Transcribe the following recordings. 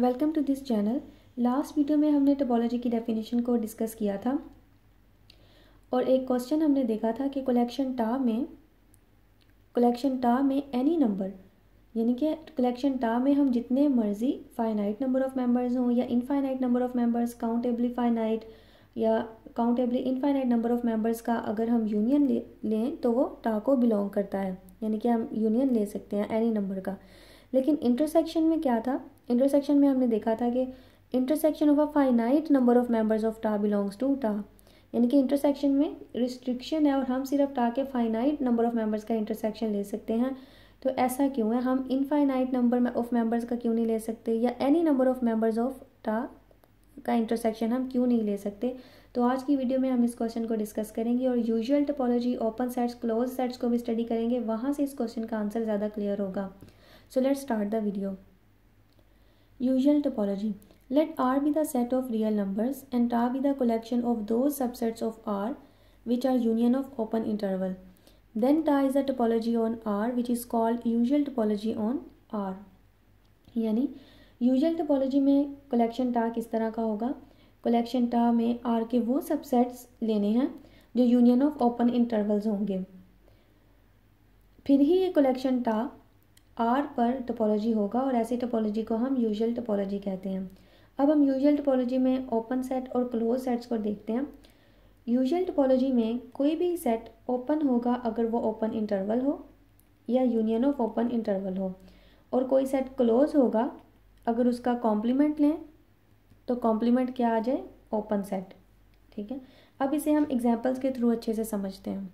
welcome to this channel last video में हमने topology की डेफिनेशन को डिस्कस किया था और एक क्वेश्चन हमने देखा था कि कलेक्शन टा में कलेक्शन टा में एनी नंबर यानी कि कलेक्शन टा में हम जितने मर्जी फाइनाइट नंबर ऑफ़ मेंबर्स हों या infinite number of members countably finite या countably infinite number of members का अगर हम यूनियन ले लें तो वो टा को बिलोंग करता है यानी कि हम यूनियन ले सकते हैं एनी नंबर का लेकिन इंटरसेक्शन में क्या था इंटरसेक्शन में हमने देखा था कि intersection of a finite number of members of tau belongs to tau यानी कि इंटरसेक्शन में रिस्ट्रिक्शन है और हम सिर्फ टा के फाइनाइट नंबर ऑफ मेंबर्स का इंटरसेक्शन ले सकते हैं तो ऐसा क्यों है हम इनफाइनाइट नंबर ऑफ मेंबर्स का क्यों नहीं ले सकते या any number of members of tau का इंटरसेक्शन हम क्यों नहीं ले सकते तो आज की वीडियो में हम इस क्वेश्चन को डिस्कस करेंगे और usual topology open sets close sets को भी स्टडी करेंगे वहाँ से इस क्वेश्चन का आंसर ज़्यादा क्लियर होगा so let start the video usual topology let R be the set of real numbers and tau be the collection of दो subsets of R which are union of open interval then tau is the topology on R which is called usual topology on R यानी usual topology में collection tau किस तरह का होगा collection टा में are के वो सबसेट्स लेने हैं जो यूनियन ऑफ ओपन इंटरवल्स होंगे फिर ही ये कलेक्शन टा आर पर टोपोलॉजी होगा और ऐसी टोपोलॉजी को हम यूजुअल टोपोलॉजी कहते हैं अब हम यूजुअल टोपोलॉजी में ओपन सेट और क्लोज सेट्स को देखते हैं यूजुअल टोपोलॉजी में कोई भी सेट ओपन होगा अगर वो ओपन इंटरवल हो या यूनियन ऑफ ओपन इंटरवल हो और कोई सेट क्लोज होगा अगर उसका कॉम्प्लीमेंट लें तो कॉम्प्लीमेंट क्या आ जाए ओपन सेट ठीक है अब इसे हम एग्जाम्पल्स के थ्रू अच्छे से समझते हैं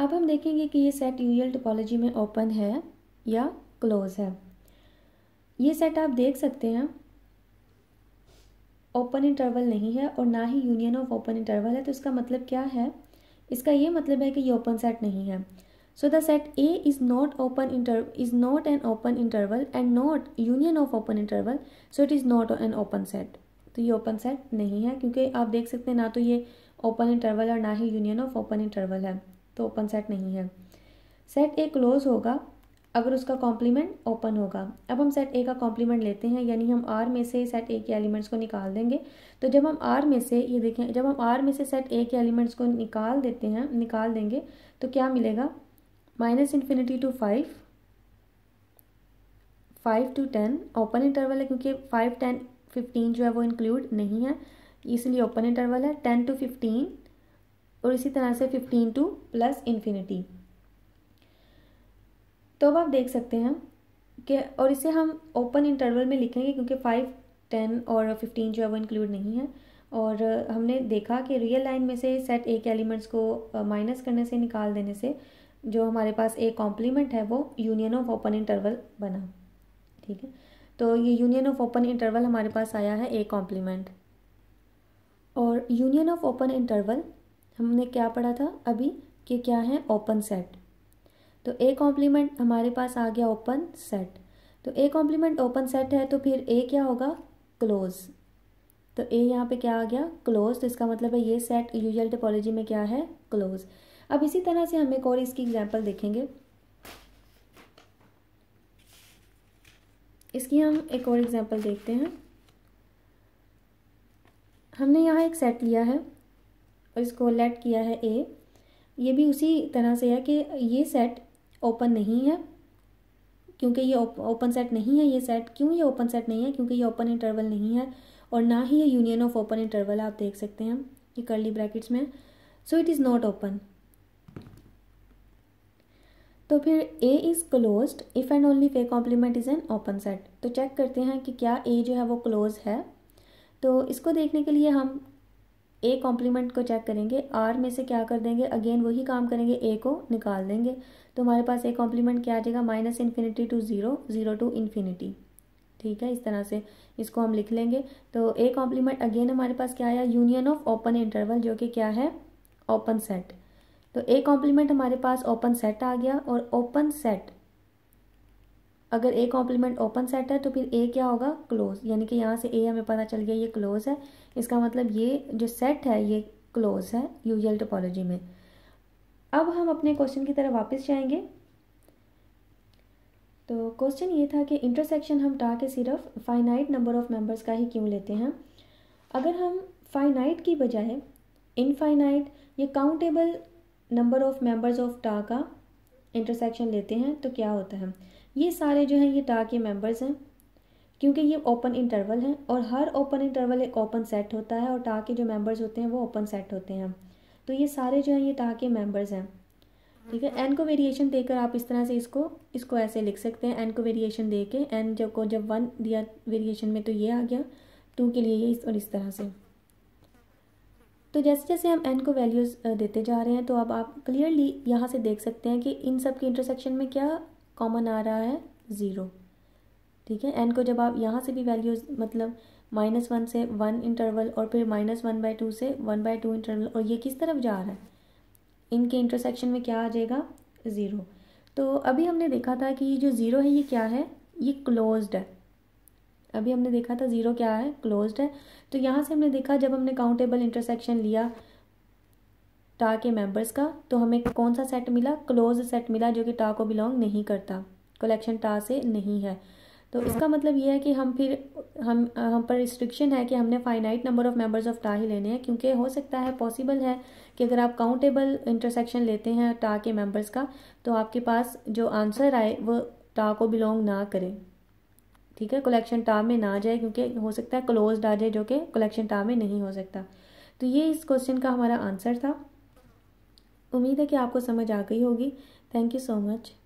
अब हम देखेंगे कि ये सेट एल टोपोलॉजी में ओपन है या क्लोज है ये सेट आप देख सकते हैं ओपन इंटरवल नहीं है और ना ही यूनियन ऑफ ओपन इंटरवल है तो इसका मतलब क्या है इसका ये मतलब है कि ये ओपन सेट नहीं है so the set A is not open inter is not an open interval and not union of open interval so it is not an open set तो ये ओपन सेट नहीं है क्योंकि आप देख सकते हैं ना तो ये ओपन इंटरवल और ना ही यूनियन ऑफ ओपन इंटरवल है तो ओपन सेट नहीं है सेट ए क्लोज होगा अगर उसका कॉम्प्लीमेंट ओपन होगा अब हम सेट ए का कॉम्प्लीमेंट लेते हैं यानी हम आर में से सेट ए के एलिमेंट्स को निकाल देंगे तो जब हम आर में से ये देखें जब हम आर में से सेट ए के एलिमेंट्स को निकाल देते हैं निकाल देंगे तो क्या मिलेगा minus infinity to five five to ten open interval है क्योंकि फाइव टेन फिफ्टीन जो है वो इंक्लूड नहीं है इसलिए ओपन इंटरवल है टेन टू फिफ्टीन और इसी तरह से फिफ्टीन टू प्लस इन्फिनिटी तो अब आप देख सकते हैं कि और इसे हम ओपन इंटरवल में लिखेंगे क्योंकि फाइव टेन और फिफ्टीन जो है वो इंक्लूड नहीं है और हमने देखा कि रियल लाइन में से सेट ए के एलिमेंट्स को माइनस करने से निकाल देने से जो हमारे पास एक कॉम्प्लीमेंट है वो यूनियन ऑफ ओपन इंटरवल बना ठीक है तो ये यूनियन ऑफ ओपन इंटरवल हमारे पास आया है ए कॉम्प्लीमेंट और यूनियन ऑफ ओपन इंटरवल हमने क्या पढ़ा था अभी कि क्या है ओपन सेट तो ए कॉम्प्लीमेंट हमारे पास आ गया ओपन सेट तो ए कॉम्प्लीमेंट ओपन सेट है तो फिर ए क्या होगा क्लोज तो ए यहाँ पे क्या आ गया क्लोज तो इसका मतलब है ये सेट यूजल टेपोलॉजी में क्या है क्लोज अब इसी तरह से हम एक और इसकी एग्जाम्पल देखेंगे इसकी हम एक और एग्जाम्पल देखते हैं हमने यहाँ एक सेट लिया है और इसको लेट किया है ए ये भी उसी तरह से है कि ये सेट ओपन नहीं है क्योंकि ये ओपन सेट नहीं है ये सेट क्यों ये ओपन सेट नहीं है क्योंकि ये ओपन इंटरवल नहीं है और ना ही ये यूनियन ऑफ ओपन इंटरवल आप देख सकते हैं ये कर्ली ब्रैकेट्स में so it is not open तो फिर A is close if and only फे complement is an open set तो चेक करते हैं कि क्या ए जो है वो क्लोज है तो इसको देखने के लिए हम ए कॉम्प्लीमेंट को चेक करेंगे आर में से क्या कर देंगे अगेन वही काम करेंगे ए को निकाल देंगे तो हमारे पास ए कॉम्प्लीमेंट क्या आ जाएगा minus infinity to zero zero to infinity ठीक है इस तरह से इसको हम लिख लेंगे तो ए कॉम्प्लीमेंट अगेन हमारे पास क्या आया यूनियन ऑफ ओपन इंटरवल जो कि क्या है ओपन सेट तो ए कॉम्प्लीमेंट हमारे पास ओपन सेट आ गया और ओपन सेट अगर ए कॉम्प्लीमेंट ओपन सेट है तो फिर ए क्या होगा क्लोज यानी कि यहाँ से ए हमें पता चल गया ये क्लोज है इसका मतलब ये जो सेट है ये क्लोज है यूजल टोपोलॉजी में अब हम अपने क्वेश्चन की तरफ वापस जाएंगे तो क्वेश्चन ये था कि इंटरसेक्शन हम टा के सिर्फ फाइनाइट नंबर ऑफ मेंबर्स का ही क्यों लेते हैं अगर हम फाइनाइट की बजाय इनफाइनाइट या countable number of members of tau का इंटरसेक्शन लेते हैं तो क्या होता है ये सारे जो हैं ये टा के मेंबर्स हैं क्योंकि ये ओपन इंटरवल हैं और हर ओपन इंटरवल एक ओपन सेट होता है और टा के जो मेंबर्स होते हैं वो ओपन सेट होते हैं तो ये सारे जो हैं ये टा के मेंबर्स हैं ठीक है एन को वेरिएशन देकर आप इस तरह से इसको इसको ऐसे लिख सकते हैं एन को वेरिएशन दे के एन जब को जब वन दिया वेरिएशन में तो ये आ गया टू के लिए ये इस और इस तरह से तो जैसे जैसे हम एन को वैल्यूज़ देते जा रहे हैं तो अब आप क्लियरली यहाँ से देख सकते हैं कि इन सब के इंटरसेक्शन में क्या कॉमन आ रहा है ज़ीरो ठीक है एन को जब आप यहाँ से भी वैल्यूज मतलब माइनस वन से वन इंटरवल और फिर माइनस वन बाई टू से वन बाई टू इंटरवल और ये किस तरफ जा रहा है इनके इंटरसेक्शन में क्या आ जाएगा ज़ीरो तो अभी हमने देखा था कि जो ज़ीरो है ये क्या है ये क्लोज्ड है अभी हमने देखा था ज़ीरो क्या है क्लोज्ड है तो यहाँ से हमने देखा जब हमने काउंटेबल इंटरसेक्शन लिया टा के मेंबर्स का तो हमें कौन सा सेट मिला क्लोज सेट मिला जो कि टा को बिलोंग नहीं करता कलेक्शन टा से नहीं है तो इसका मतलब यह है कि हम फिर हम हम पर रिस्ट्रिक्शन है कि हमने finite number of members of tau ही लेने हैं क्योंकि हो सकता है पॉसिबल है कि अगर आप काउंटेबल इंटरसेक्शन लेते हैं टा के मेंबर्स का तो आपके पास जो आंसर आए वो टा को बिलोंग ना करे ठीक है कलेक्शन टा में ना जाए क्योंकि हो सकता है क्लोज आ जाए जो कि कलेक्शन टा में नहीं हो सकता तो ये इस क्वेश्चन का हमारा आंसर था उम्मीद है कि आपको समझ आ गई होगी थैंक यू सो मच